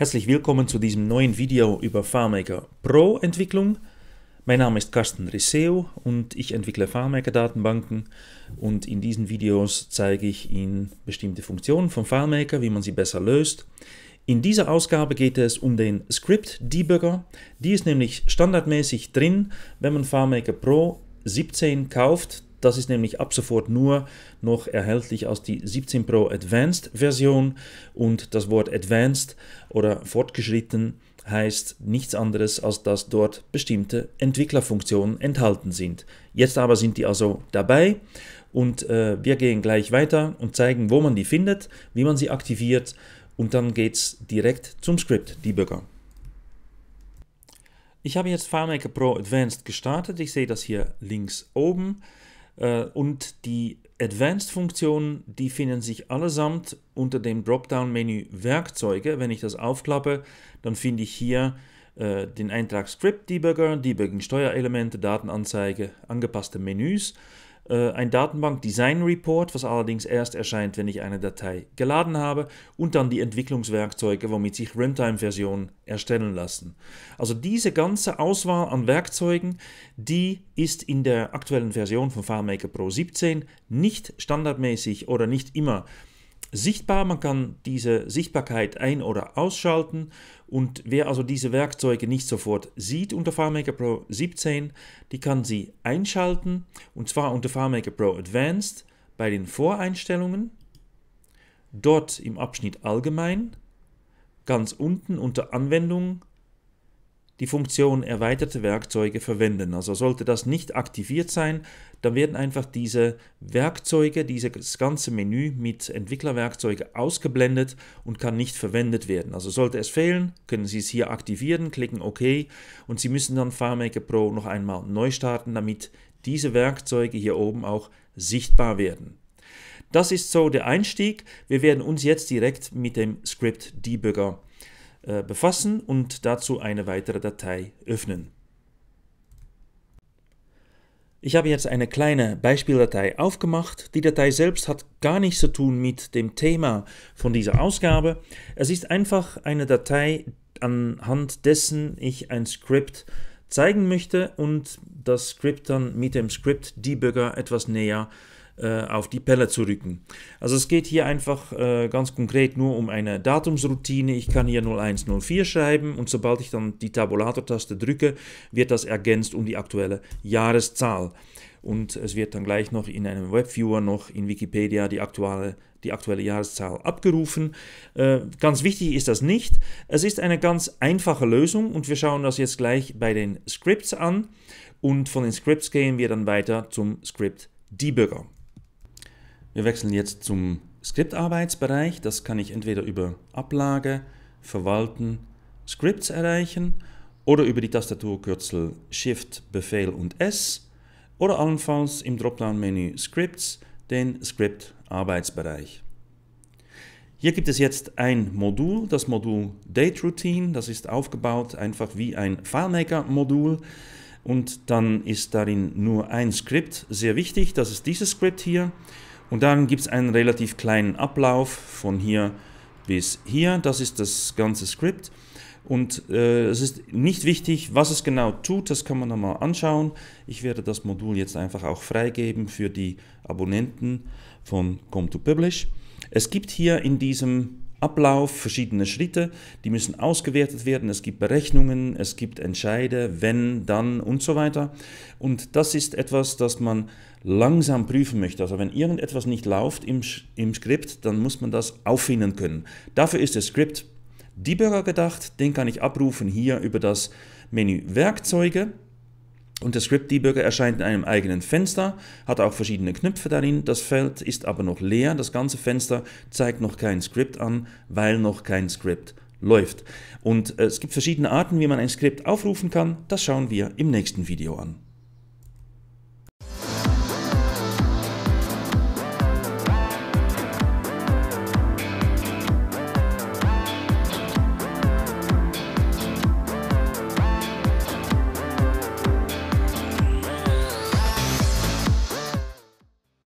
Herzlich willkommen zu diesem neuen Video über FarMaker Pro Entwicklung. Mein Name ist Carsten Riseo und ich entwickle FarMaker Datenbanken und in diesen Videos zeige ich Ihnen bestimmte Funktionen von FarMaker, wie man sie besser löst. In dieser Ausgabe geht es um den Script Debugger. Die ist nämlich standardmäßig drin, wenn man FarMaker Pro 17 kauft, das ist nämlich ab sofort nur noch erhältlich als die 17 Pro Advanced Version und das Wort Advanced oder fortgeschritten heißt nichts anderes, als dass dort bestimmte Entwicklerfunktionen enthalten sind. Jetzt aber sind die also dabei und äh, wir gehen gleich weiter und zeigen, wo man die findet, wie man sie aktiviert und dann geht es direkt zum Script Debugger. Ich habe jetzt FileMaker Pro Advanced gestartet. Ich sehe das hier links oben. Äh, und die Advanced-Funktionen, die finden sich allesamt unter dem Dropdown-Menü Werkzeuge. Wenn ich das aufklappe, dann finde ich hier äh, den Eintrag Script Debugger, Debugging Steuerelemente, Datenanzeige, angepasste Menüs. Äh, ein Datenbank Design Report, was allerdings erst erscheint, wenn ich eine Datei geladen habe, und dann die Entwicklungswerkzeuge, womit sich Runtime-Versionen erstellen lassen. Also diese ganze Auswahl an Werkzeugen, die ist in der aktuellen Version von FileMaker Pro 17 nicht standardmäßig oder nicht immer sichtbar. Man kann diese Sichtbarkeit ein- oder ausschalten. Und wer also diese Werkzeuge nicht sofort sieht unter FileMaker Pro 17, die kann sie einschalten. Und zwar unter FileMaker Pro Advanced bei den Voreinstellungen. Dort im Abschnitt Allgemein, ganz unten unter Anwendungen die Funktion erweiterte Werkzeuge verwenden. Also sollte das nicht aktiviert sein, dann werden einfach diese Werkzeuge, dieses ganze Menü mit Entwicklerwerkzeuge ausgeblendet und kann nicht verwendet werden. Also sollte es fehlen, können Sie es hier aktivieren, klicken OK und Sie müssen dann FileMaker Pro noch einmal neu starten, damit diese Werkzeuge hier oben auch sichtbar werden. Das ist so der Einstieg. Wir werden uns jetzt direkt mit dem Script Debugger äh, befassen und dazu eine weitere Datei öffnen. Ich habe jetzt eine kleine Beispieldatei aufgemacht. Die Datei selbst hat gar nichts zu tun mit dem Thema von dieser Ausgabe. Es ist einfach eine Datei, anhand dessen ich ein Skript zeigen möchte und das Skript dann mit dem Skript Debugger etwas näher äh, äh, auf die Pelle zu rücken. Also es geht hier einfach äh, ganz konkret nur um eine Datumsroutine. Ich kann hier 0104 schreiben und sobald ich dann die Tabulator-Taste drücke, wird das ergänzt um die aktuelle Jahreszahl. Und es wird dann gleich noch in einem Webviewer noch in Wikipedia die aktuelle die aktuelle Jahreszahl abgerufen. Äh, ganz wichtig ist das nicht. Es ist eine ganz einfache Lösung und wir schauen das jetzt gleich bei den Scripts an. Und von den Scripts gehen wir dann weiter zum Script Debugger. Wir wechseln jetzt zum Skriptarbeitsbereich. Das kann ich entweder über Ablage, Verwalten, Scripts erreichen oder über die Tastaturkürzel Shift, Befehl und S oder allenfalls im Dropdown-Menü Scripts den Script-Arbeitsbereich. Hier gibt es jetzt ein Modul, das Modul Date Routine. Das ist aufgebaut einfach wie ein FileMaker-Modul. Und dann ist darin nur ein Script sehr wichtig. Das ist dieses Script hier. Und dann gibt es einen relativ kleinen Ablauf von hier bis hier. Das ist das ganze Skript. Und äh, es ist nicht wichtig, was es genau tut, das kann man nochmal anschauen. Ich werde das Modul jetzt einfach auch freigeben für die Abonnenten von Come to Publish. Es gibt hier in diesem Ablauf, verschiedene Schritte, die müssen ausgewertet werden. Es gibt Berechnungen, es gibt Entscheide, wenn, dann und so weiter. Und das ist etwas, das man langsam prüfen möchte. Also wenn irgendetwas nicht läuft im, im Skript, dann muss man das auffinden können. Dafür ist das Skript Debugger gedacht, den kann ich abrufen hier über das Menü Werkzeuge. Und der Script Debugger erscheint in einem eigenen Fenster, hat auch verschiedene Knöpfe darin. Das Feld ist aber noch leer. Das ganze Fenster zeigt noch kein Script an, weil noch kein Script läuft. Und äh, es gibt verschiedene Arten, wie man ein Script aufrufen kann. Das schauen wir im nächsten Video an.